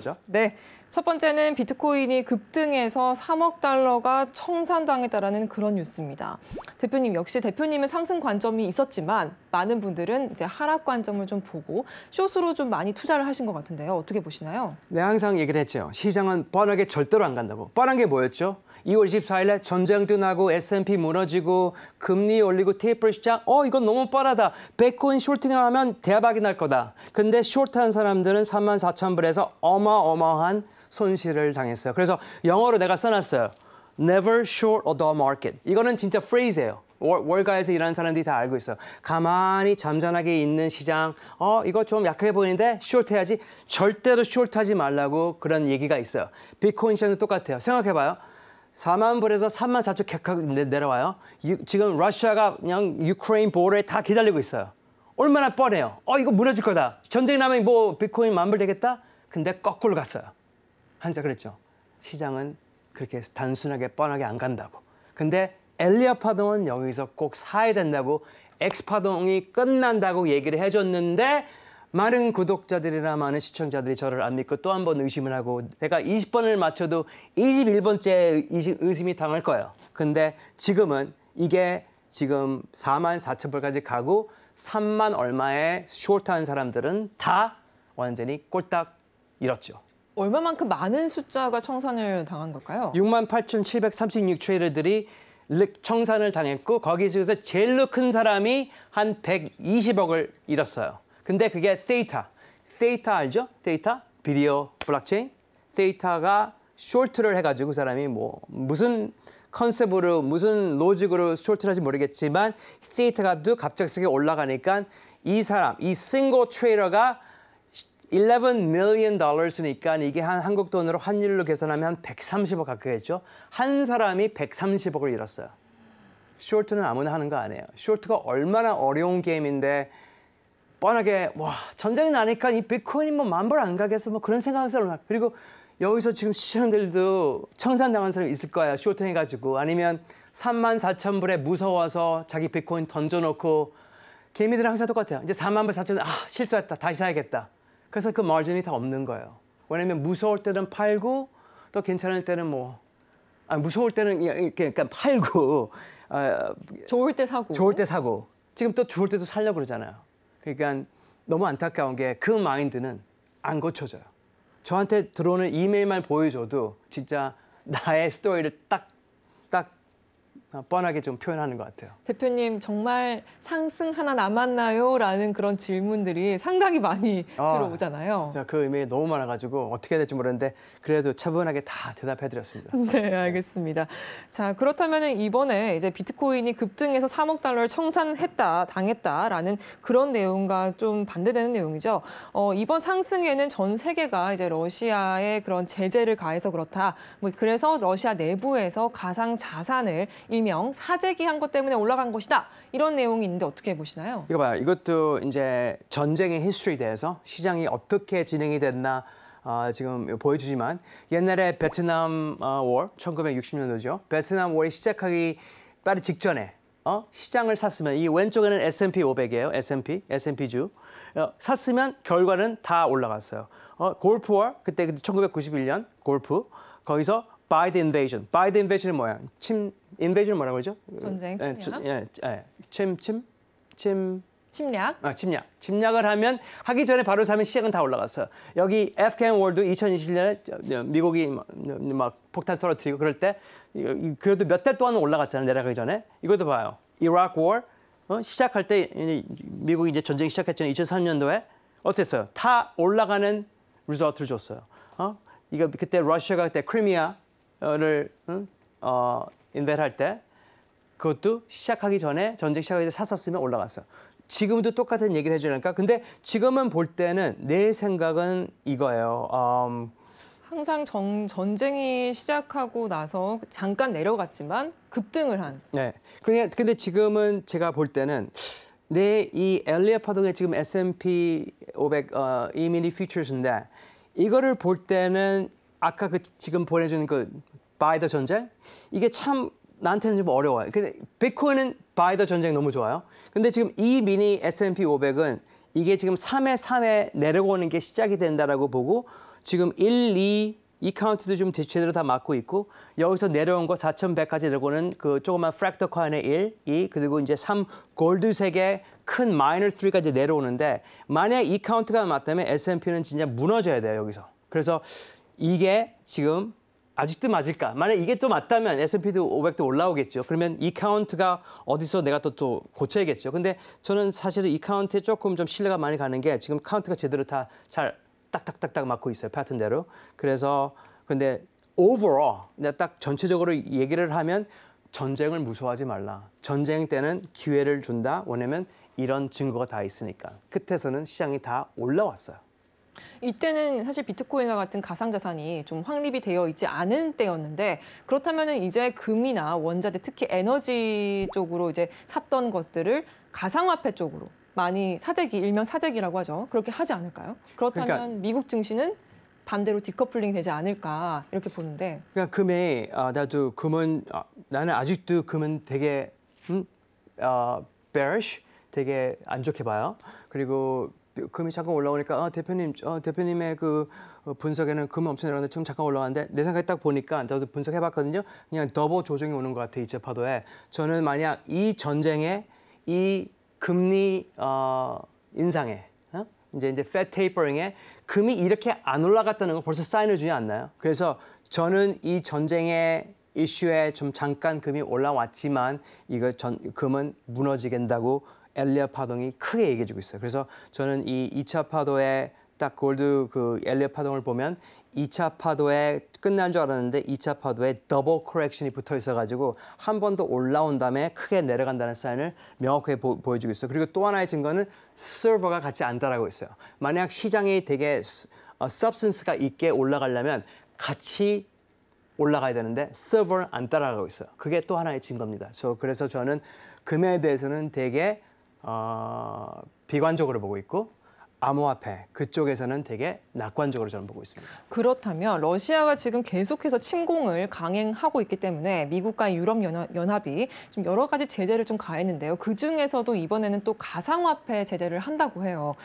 말이죠. 네. 첫 번째는 비트코인이 급등해서 3억 달러가 청산당했다라는 그런 뉴스입니다. 대표님 역시 대표님은 상승 관점이 있었지만 많은 분들은 이제 하락 관점을 좀 보고 숏으로 좀 많이 투자를 하신 것 같은데요. 어떻게 보시나요? 네, 항상 얘기를 했죠. 시장은 뻔하게 절대로 안 간다고. 뻔한 게 뭐였죠? 2월 24일에 전쟁도 나고 S&P 무너지고 금리 올리고 테이프 시장 어 이건 너무 빠르다. 백코인 쇼팅을 하면 대박이 날 거다. 근데 쇼트한 사람들은 3만 4천 불에서 어마어마한 손실을 당했어요. 그래서 영어로 내가 써놨어요. Never short a doll market. 이거는 진짜 프레이즈예요. 월, 가에서 일하는 사람들이 다 알고 있어요. 가만히 잠잠하게 있는 시장, 어, 이거 좀 약해 보이는데 쇼트해야지. 절대로 쇼트하지 말라고 그런 얘기가 있어요. 비트코인 시장도 똑같아요. 생각해봐요. 4만 불에서 3만 4천 객하 내려와요. 유, 지금 러시아가 그냥 유크레인 보호를다 기다리고 있어요. 얼마나 뻔해요. 어, 이거 무너질 거다. 전쟁 나면 뭐 비트코인 만불 되겠다? 근데 거꾸로 갔어요. 한자 그랬죠. 시장은 그렇게 단순하게 뻔하게 안 간다고. 근데 엘리아 파동은 여기서 꼭 사야 된다고 엑스파동이 끝난다고 얘기를 해줬는데 많은 구독자들이나 많은 시청자들이 저를 안 믿고 또 한 번 의심을 하고 내가 20번을 맞춰도 21번째 의심이 당할 거예요. 근데 지금은 이게 지금 4만 4천 불까지 가고 3만 얼마에 쇼트한 사람들은 다 완전히 꼴딱 잃었죠. 얼마만큼 많은 숫자가 청산을 당한 걸까요? 6만 8,736 트레이더들이 청산을 당했고 거기 서 제일로 큰 사람이 한 120억을 잃었어요. 근데 그게 데이타데이타 알죠? 데이타 비디오 블록체인. 데이타가 쇼트를 해가지고 그 사람이 뭐 무슨 컨셉으로 무슨 로직으로 쇼트를 지 모르겠지만 데이타가또 갑작스럽게 올라가니까 이 사람, 이 싱글 트레이더가 11 million dollars니까 이게 한 한국 돈으로 환율로 계산하면 130억 가까이 했죠. 한 사람이 130억을 잃었어요. 쇼트는 아무나 하는 거 아니에요. 쇼트가 얼마나 어려운 게임인데 뻔하게 와 전쟁이 나니까 이 비트코인이 뭐 만불 안 가겠어 뭐 그런 생각한 하고 그리고 여기서 지금 시청자들도 청산당한 사람이 있을 거야 쇼팅 해가지고 아니면 3만 4천 불에 무서워서 자기 비트코인 던져놓고 개미들은 항상 똑같아요 이제 4만 불 4천 아 실수했다 다시 사야겠다 그래서 그 마진이 다 없는 거예요 왜냐면 무서울 때는 팔고 또 괜찮을 때는 뭐 아, 무서울 때는 이렇 그러니까 팔고 아, 좋을 때 사고 좋을 때 사고 지금 또 좋을 때도 살려고 그러잖아요 그러니까 너무 안타까운 게 그 마인드는 안 고쳐져요. 저한테 들어오는 이메일만 보여줘도 진짜 나의 스토리를 딱 어, 뻔하게 좀 표현하는 것 같아요. 대표님 정말 상승 하나 남았나요? 라는 그런 질문들이 상당히 많이 아, 들어오잖아요. 진짜 그 의미 너무 많아가지고 어떻게 될지 모르는데 그래도 차분하게 다 대답해드렸습니다. 네, 알겠습니다. 자 그렇다면 이번에 이제 비트코인이 급등해서 3억 달러를 청산했다, 당했다라는 그런 내용과 좀 반대되는 내용이죠. 어, 이번 상승에는 전 세계가 이제 러시아에 그런 제재를 가해서 그렇다. 뭐 그래서 러시아 내부에서 가상 자산을 일명 사재기한 것 때문에 올라간 것이다. 이런 내용이 있는데 어떻게 보시나요? 이거 봐요. 이것도 이제 전쟁의 히스토리에 대해서 시장이 어떻게 진행이 됐나 어, 지금 보여주지만 옛날에 베트남 어, 월 1960년도죠. 베트남 월이 시작하기 빠르 직전에 어? 시장을 샀으면 이 왼쪽에는 S&P 500이에요. S&P, S&P 주. 어, 샀으면 결과는 다 올라갔어요. 어, 골프월 그때 1991년 골프 거기서 바이든 인베이션. 바이든 인베이션은 뭐야? 침 인베이전 뭐라고 그러죠? 전쟁, 예, 침략. 예, 예, 침, 침, 침. 침략. 아, 침략. 침략을 하면 하기 전에 바로 사면 시작은 다올라갔어 여기 a f g h 월드 War도 2027년에 미국이 막 폭탄 떨어뜨리고 그럴 때 그래도 몇 달 동안은 올라갔잖아 내려가기 전에. 이것도 봐요. 이 r a q 어? 시작할 때 미국이 이제 전쟁 시작했잖아요. 2003년도에 어땠어요? 다 올라가는 리조트를 줬어요. 어? 이거 그때 러시아가 그때 크리미아를 응? 어, 인베를 할때 그것도 시작하기 전에 전쟁 시작하기 전에 샀었으면 올라갔어. 지금도 똑같은 얘기를 해주니까 근데 지금은 볼 때는 내 생각은 이거예요. 음, 항상 정, 전쟁이 시작하고 나서 잠깐 내려갔지만 급등을 한. 네. 그냥 근데 지금은 제가 볼 때는 내 이 엘리어 파동의 지금 S&P 500 어, 이미니 n i f 인데 이거를 볼 때는 아까 그 지금 보내주는그 by the 전쟁 이게 참 나한테는 좀 어려워요. 근데 비트코인은 by the 전쟁 너무 좋아요. 근데 지금 이 미니 S&P 500은 이게 지금 3회 3회 내려오는 게 시작이 된다라고 보고 지금 1, 2, 이 카운트도 좀 제대로 다 맞고 있고 여기서 내려온 거 4,100까지 내려오는 그 조그만 프랙터 코인의 1, 2 그리고 이제 3 골드 3개 큰 마이너 3까지 내려오는데 만약 이 카운트가 맞다면 S&P는 진짜 무너져야 돼요 여기서 그래서 이게 지금 아직도 맞을까? 만약 이게 또 맞다면 S&P도 500도 올라오겠죠. 그러면 이 카운트가 어디서 내가 또, 또 고쳐야겠죠. 근데 저는 사실 이 카운트에 조금 좀 신뢰가 많이 가는 게 지금 카운트가 제대로 다 잘 딱딱딱딱 맞고 있어요. 패턴대로. 그래서 근데 overall 내가 딱 전체적으로 얘기를 하면 전쟁을 무서워하지 말라. 전쟁 때는 기회를 준다. 왜냐면 이런 증거가 다 있으니까. 끝에서는 시장이 다 올라왔어요. 이때는 사실 비트코인과 같은 가상자산이 좀 확립이 되어 있지 않은 때였는데 그렇다면은 이제 금이나 원자재 특히 에너지 쪽으로 이제 샀던 것들을 가상화폐 쪽으로 많이 사재기 일명 사재기라고 하죠. 그렇게 하지 않을까요? 그렇다면 그러니까... 미국 증시는 반대로 디커플링 되지 않을까 이렇게 보는데. 그러니까 금에 어, 나도 금은 어, 나는 아직도 금은 되게 음, 어, bearish 되게 안 좋게 봐요. 그리고 금이 잠깐 올라오니까 아, 대표님, 어, 대표님의 그 어, 분석에는 금이 엄청 내려갔는데 지금 잠깐 올라왔는데 내 생각에 딱 보니까 저도 분석해봤거든요. 그냥 더보 조정이 오는 것 같아요. 이제 파도에. 저는 만약 이 전쟁에 이 금리 어, 인상에 어? 이제 이제 Fed tapering에 금이 이렇게 안 올라갔다는 건 벌써 사인을 주지 않나요? 그래서 저는 이전쟁에 이슈에 좀 잠깐 금이 올라왔지만 이거 전 금은 무너지겠다고 엘리야 파동이 크게 얘기해주고 있어요. 그래서 저는 이 2차 파도에딱 골드 그 엘리야 파동을 보면 2차 파도에 끝난 줄 알았는데 2차 파도에 더블 코렉션이 붙어 있어가지고 한 번 더 올라온 다음에 크게 내려간다는 사인을 명확하게 보, 여주고 있어요. 그리고 또 하나의 증거는 서버가 같이 안 따라가고 있어요. 만약 시장이 되게 서브스가 어, 센 있게 올라가려면 같이 올라가야 되는데 서버안 를 따라가고 있어요. 그게 또 하나의 증거입니다. 그래서 저는 금에 대해서는 되게 어, 비관적으로 보고 있고 암호화폐 그쪽에서는 되게 낙관적으로 저는 보고 있습니다. 그렇다면 러시아가 지금 계속해서 침공을 강행하고 있기 때문에 미국과 유럽 연합이 좀 여러 가지 제재를 좀 가했는데요. 그 중에서도 이번에는 또 가상화폐 제재를 한다고 해요.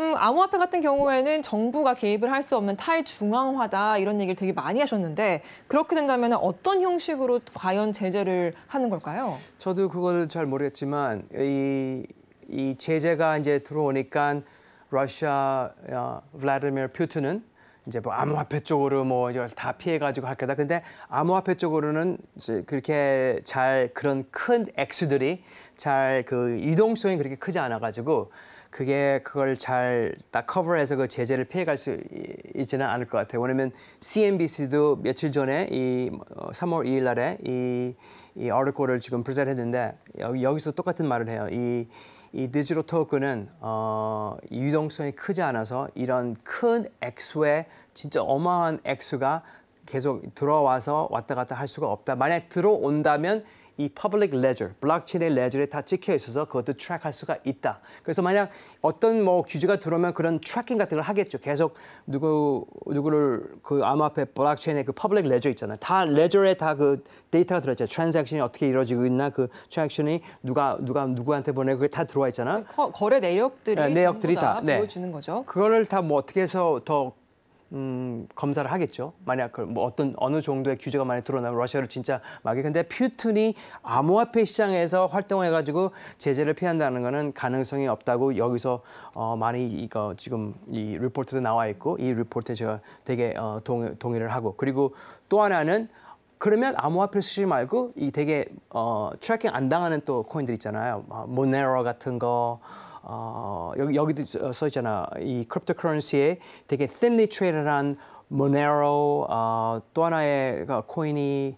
음, 암호화폐 같은 경우에는 정부가 개입을 할 수 없는 탈중앙화다 이런 얘기를 되게 많이 하셨는데 그렇게 된다면 어떤 형식으로 과연 제재를 하는 걸까요? 저도 그거는 잘 모르겠지만 이, 이 제재가 이제 들어오니까 러시아 어, 블라디미르 푸틴은 이제 뭐 암호화폐 쪽으로 뭐 이걸 다 피해가지고 할 거다. 근데 암호화폐 쪽으로는 이제 그렇게 잘 그런 큰 액수들이 잘 그 이동성이 그렇게 크지 않아가지고 그게 그걸 잘 다 커버해서 그 제재를 피해갈 수 있지는 않을 것 같아요. 왜냐면 CNBC도 며칠 전에 이 3월 어, 2일 날에 이, 이 article를 지금 프레젠했는데 여기서 똑같은 말을 해요. 이, 이 디지털 토큰은 어, 유동성이 크지 않아서 이런 큰액수에 진짜 어마한 액수가 계속 들어와서 왔다 갔다 할 수가 없다. 만약 들어온다면 이 public ledger, 블록체인의 레저에 다 찍혀 있어서 그것도 트랙할 수가 있다. 그래서 만약 어떤 뭐 규제가 들어오면 그런 트래킹 같은 걸 하겠죠. 계속 누구 누구를 그 암호 화폐 블록체인의 그 public ledger 있잖아요. 다 레저에 다 그 데이터가 들어있죠. 트랜잭션이 어떻게 이루어지고 있나 그 트랜잭션이 누가 누가 누구한테 보내 그게 다 들어와 있잖아. 네, 거, 거래 내역들이 네, 내역들이 다, 다 네. 보여주는 거죠. 그거를 다 뭐 어떻게 해서 더 음, 검사를 하겠죠. 만약 그뭐 어떤 어느 정도의 규제가 많이 드러나면 러시아를 진짜 막이 근데 퓨튼이 암호화폐 시장에서 활동해가지고 제재를 피한다는 거는 가능성이 없다고 여기서 어, 많이 이거 지금 이 리포트도 나와 있고 이 리포트에 제가 되게 어, 동, 동의를 하고 그리고 또 하나는 그러면 암호화폐 쓰지 말고 이 되게 어, 트래킹 안 당하는 또 코인들 있잖아요. 모네로 뭐, 같은 거. 어, 여기, 여기도 써 있잖아. 이 크립토커런시에 되게 thinly traded한 모네로 어, 또 하나의 그 코인이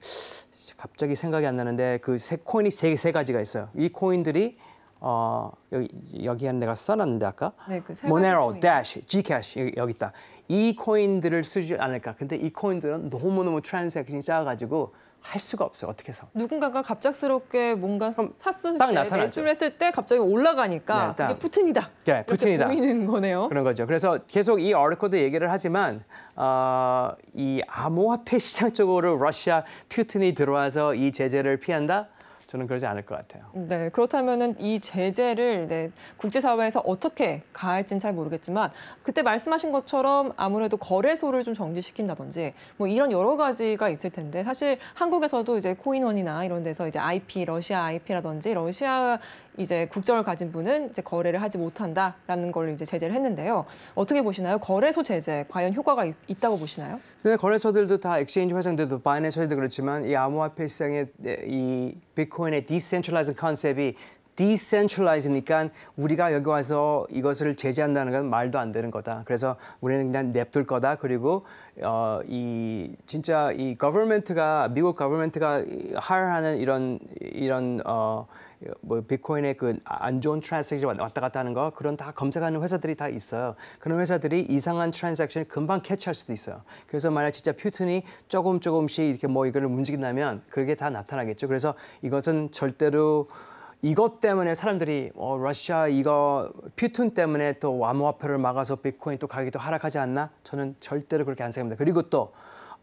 갑자기 생각이 안 나는데 그 세, 코인이 세, 세 가지가 있어요. 이 코인들이 어, 여기, 여기 한 내가 써놨는데 아까 네, 그 모네로, dash, gcash 여기, 여기 있다. 이 코인들을 쓰지 않을까. 근데 이 코인들은 너무너무 트랜잭션이 스 작아가지고 할 수가 없어요. 어떻게 해서? 누군가가 갑작스럽게 뭔가 샀을 딱 때, 매수를 했을 때 갑자기 올라가니까 네, 이게 푸틴이다. 네, 푸틴이다. 보이는 거네요. 그런 거죠. 그래서 계속 이 어르코드 얘기를 하지만 어, 이 암호화폐 시장 쪽으로 러시아 푸틴이 들어와서 이 제재를 피한다? 저는 그러지 않을 것 같아요. 네, 그렇다면은 이 제재를 네, 국제사회에서 어떻게 가할지는 잘 모르겠지만 그때 말씀하신 것처럼 아무래도 거래소를 좀 정지시킨다든지 뭐 이런 여러 가지가 있을 텐데 사실 한국에서도 이제 코인원이나 이런 데서 이제 IP 러시아 IP라든지 러시아 이제 국적을 가진 분은 이제 거래를 하지 못한다라는 걸 이제 제재를 했는데요. 어떻게 보시나요? 거래소 제재 과연 효과가 있, 다고 보시나요? 네, 거래소들도 다 엑스체인지 화장들도 바이낸스 화장도 그렇지만 이 암호화폐 시장에 이비코 비트코인의 디센트럴라이즈 컨셉이 decentralize니까 우리가 여기 와서 이것을 제재한다는 건 말도 안 되는 거다. 그래서 우리는 그냥 냅둘 거다. 그리고 어, 이 진짜 이 government가 미국 government가 하하는 이런 이런 어, 뭐 비트코인의 그안 좋은 트랜잭션 왔다 갔다 하는 거 그런 다 검색하는 회사들이 다 있어요. 그런 회사들이 이상한 트랜잭션을 금방 캐치할 수도 있어요. 그래서 만약 진짜 퓨튼이 조금 조금씩 이렇게 뭐 이거를 움직인다면 그게 다 나타나겠죠. 그래서 이것은 절대로 이것 때문에 사람들이 어, 러시아 이거 퓨튼 때문에 또 암호화폐를 막아서 비트코인 또가격도 하락하지 않나? 저는 절대로 그렇게 안 생각합니다. 그리고 또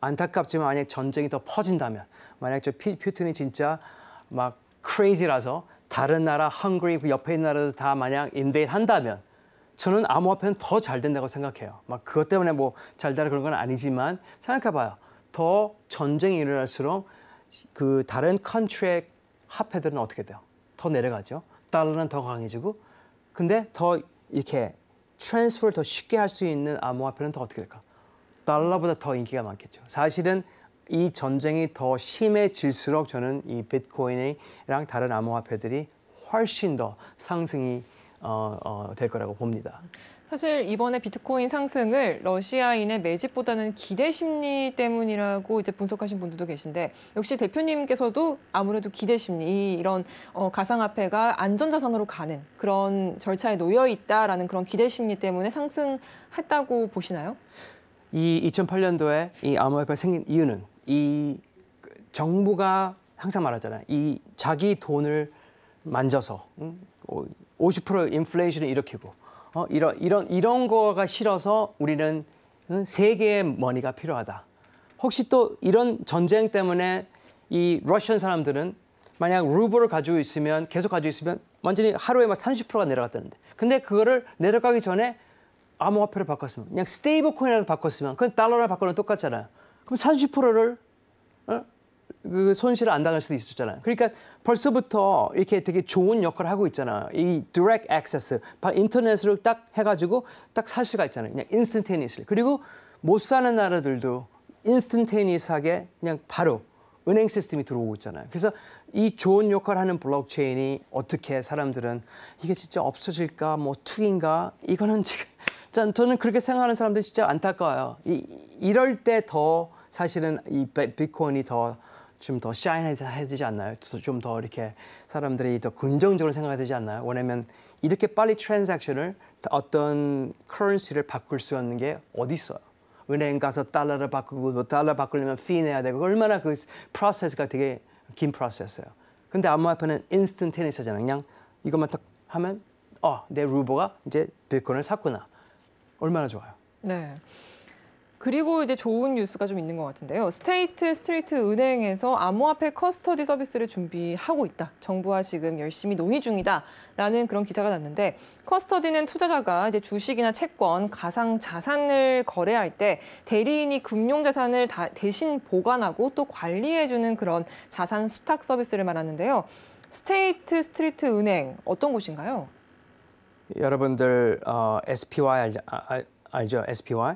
안타깝지만 만약 전쟁이 더 퍼진다면 만약 저 퓨튼이 진짜 막 크레이지라서 다른 나라 헝그리 그 옆에 있는 나라도 다 만약 인베인 한다면 저는 암호화폐는 더 잘 된다고 생각해요. 막 그것 때문에 뭐잘 되라 그런 건 아니지만 생각해봐요. 더 전쟁이 일어날수록 그 다른 컨트랙 화폐들은 어떻게 돼요? 더 내려가죠. 달러는 더 강해지고 근데 더 이렇게 트랜스퍼를 더 쉽게 할 수 있는 암호화폐는 더 어떻게 될까? 달러보다 더 인기가 많겠죠. 사실은 이 전쟁이 더 심해질수록 저는 이 비트코인이랑 다른 암호화폐들이 훨씬 더 상승이 어, 어, 될 거라고 봅니다. 사실 이번에 비트코인 상승을 러시아인의 매집보다는 기대 심리 때문이라고 이제 분석하신 분들도 계신데 역시 대표님께서도 아무래도 기대 심리 이런 어, 가상화폐가 안전자산으로 가는 그런 절차에 놓여 있다라는 그런 기대 심리 때문에 상승했다고 보시나요? 이 2008년도에 이 암호화폐가 생긴 이유는 이 정부가 항상 말하잖아요. 이 자기 돈을 만져서 응? 어, 50% 인플레이션을 일으키고 어, 이런 이런 이런 거가 싫어서 우리는 세계의 머니가 필요하다. 혹시 또 이런 전쟁 때문에 이 러시안 사람들은 만약 루블을 가지고 있으면 계속 가지고 있으면 완전히 하루에 막 30%가 내려갔다는데 근데 그거를 내려가기 전에 암호 화폐를 바꿨으면 그냥 스테이블 코인이라 바꿨으면 그건 달러를 바꾸는 똑같잖아요. 그럼 30%를 어? 그 손실을 안 당할 수도 있었잖아요. 그러니까 벌써부터 이렇게 되게 좋은 역할을 하고 있잖아요. 이 direct access, 인터넷으로 딱 해가지고 딱살 수가 있잖아요. 그냥 instantaneously. 그리고 못 사는 나라들도 instantaneous하게 그냥 바로 은행 시스템이 들어오고 있잖아요. 그래서 이 좋은 역할을 하는 블록체인이 어떻게 사람들은 이게 진짜 없어질까, 뭐 투기인가, 이거는 지금 저는 그렇게 생각하는 사람들이 진짜 안타까워요. 이, 이럴 때 더 사실은 이 비트코인이 더 좀더 샤인해지지 않나요? 좀 더 이렇게 사람들이 더 긍정적으로 생각이 되지 않나요? 왜냐면 이렇게 빨리 트랜잭션을 어떤 커런시를 바꿀 수 있는 게 어디 있어요? 은행 가서 달러를 바꾸고 뭐 달러 바꾸려면 피 내야 되고 얼마나 그 프로세스가 되게 긴 프로세스예요. 근데 암호 화폐는 인스턴테니스잖아요. 그냥 이것만 딱 하면 어, 내 루버가 이제 비트코인을 샀구나. 얼마나 좋아요. 네. 그리고 이제 좋은 뉴스가 좀 있는 것 같은데요. 스테이트 스트리트 은행에서 암호화폐 커스터디 서비스를 준비하고 있다. 정부와 지금 열심히 논의 중이다. 라는 그런 기사가 났는데 커스터디는 투자자가 이제 주식이나 채권, 가상 자산을 거래할 때 대리인이 금융 자산을 대신 보관하고 또 관리해주는 그런 자산 수탁 서비스를 말하는데요. 스테이트 스트리트 은행 어떤 곳인가요? 여러분들 어, SPY 알, 아, 알죠? SPY? SPY?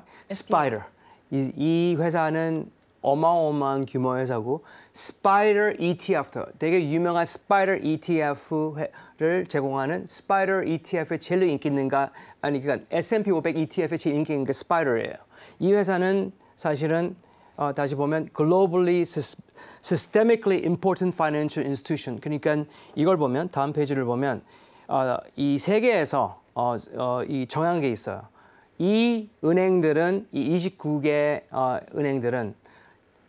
스파이더. 이, 이 회사는 어마어마한 규모 회사고 스파이더 ETF, 되게 유명한 스파이더 ETF를 제공하는 스파이더 ETF의 제일 인기 있는 가 아니 그러니까 S&P 500 ETF의 제일 인기 있는 게 스파이더예요. 이 회사는 사실은 어, 다시 보면 globally systemically important financial institution. 그러니까 이걸 보면 다음 페이지를 보면 어, 이 세계에서 어, 어, 이 정한 게 있어요. 이 은행들은 이 29개 어, 은행들은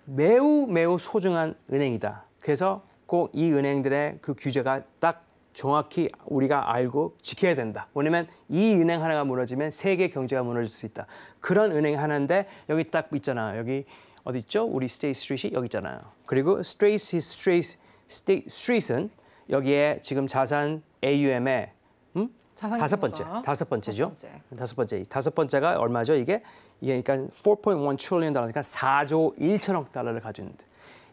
매우 매우 소중한 은행이다. 그래서 꼭 이 은행들의 그 규제가 딱 정확히 우리가 알고 지켜야 된다. 왜냐면 이 은행 하나가 무너지면 세계 경제가 무너질 수 있다. 그런 은행 하나인데 여기 딱 있잖아. 여기 어디 있죠? 우리 스테이 스트릿이 여기 있잖아요. 그리고 스트레이스 스트레이스 스트레이 스트릿은 여기에 지금 자산 AUM에 음? 자산 다섯 번째, 다섯 번째죠. 다섯 번째. 다섯 번째. 다섯 번째가 얼마죠? 이게 이게 그러니까 4.1 trillion 달러니까 4조 1천억 달러를 가지는데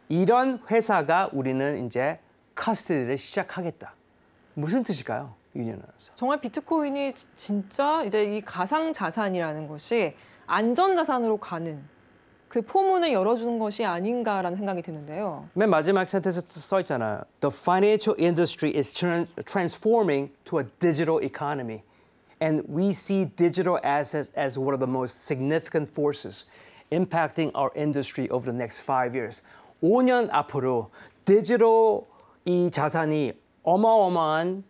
이런 회사가 우리는 이제 커스터디를 시작하겠다. 무슨 뜻일까요? 유니언에서. 정말 비트코인이 진짜 이제 이 가상 자산이라는 것이 안전 자산으로 가는 그 포문을 열어주는 것이 아닌가라는 생각이 드는데요. 맨 마지막 센텐스 써 있잖아요. The financial industry is transforming to a digital economy, and we see digital assets as one of the most significant forces impacting our industry over the next five years. 5년 앞으로 디지털 이 자산이 어마어마한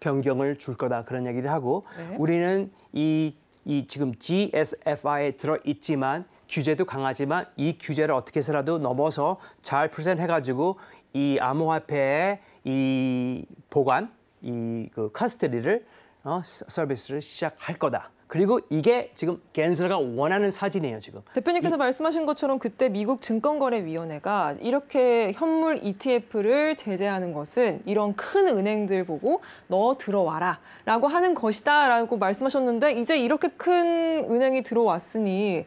변경을 줄 거다 그런 얘기를 하고 네. 우리는 이, 이 지금 GSFI에 들어 있지만 규제도 강하지만 이 규제를 어떻게 해서라도 넘어서 잘 프레젠해가지고 이 암호화폐의 이 보관, 이 그 카스테리를 어, 서비스를 시작할 거다. 그리고 이게 지금 겐슬가 원하는 사진이에요 지금. 대표님께서 이, 말씀하신 것처럼 그때 미국 증권거래위원회가 이렇게 현물 ETF를 제재하는 것은 이런 큰 은행들 보고 너 들어와라라고 하는 것이다라고 말씀하셨는데 이제 이렇게 큰 은행이 들어왔으니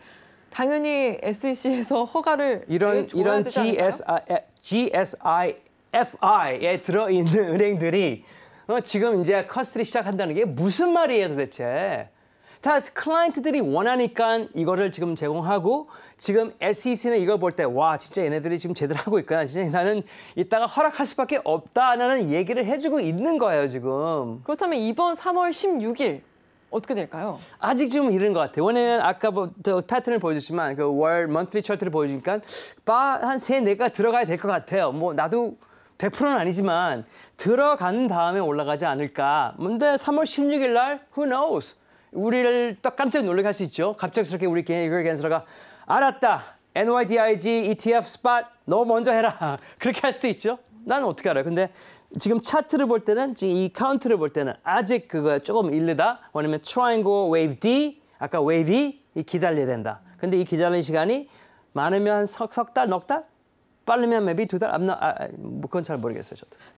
당연히 SEC에서 허가를 이런 이런 GSI, GSIFI에 들어 있는 은행들이 어, 지금 이제 커스터리 시작한다는 게 무슨 말이에요 도대체? 다 클라이언트들이 원하니까 이거를 지금 제공하고 지금 SEC는 이걸 볼때 와 진짜 얘네들이 지금 제대로 하고 있구나 진짜 나는 이따가 허락할 수밖에 없다라는 얘기를 해주고 있는 거예요 지금 그렇다면 이번 3월 16일 어떻게 될까요? 아직 좀 이른 것 같아요. 원래는 아까부터 뭐 패턴을 보여줬지만 그월 먼트리 차트를 보여주니까 바한세네가 들어가야 될 것 같아요. 뭐 나도 100%는 아니지만 들어간 다음에 올라가지 않을까. 근데 3월 16일 날 who knows. 우리를 딱 깜짝 놀라게 할 수 있죠. 갑작스럽게 우리 계획 캔슬러가 알았다. NYDIG ETF 스팟 너 먼저 해라. 그렇게 할 수도 있죠. 나는 어떻게 알아요? 근데 지금 차트를 볼 때는 지금 이 카운트를 볼 때는 아직 그거 조금 일르다 왜냐면 트라이앵글 웨이브 D 아까 웨이브 E 이 기다려야 된다 근데 이 기다리는 시간이 많으면 석, 석 달, 넉 달? 빠르면 maybe 두 달? I'm n o 아, 그건 잘 모르겠어요 저도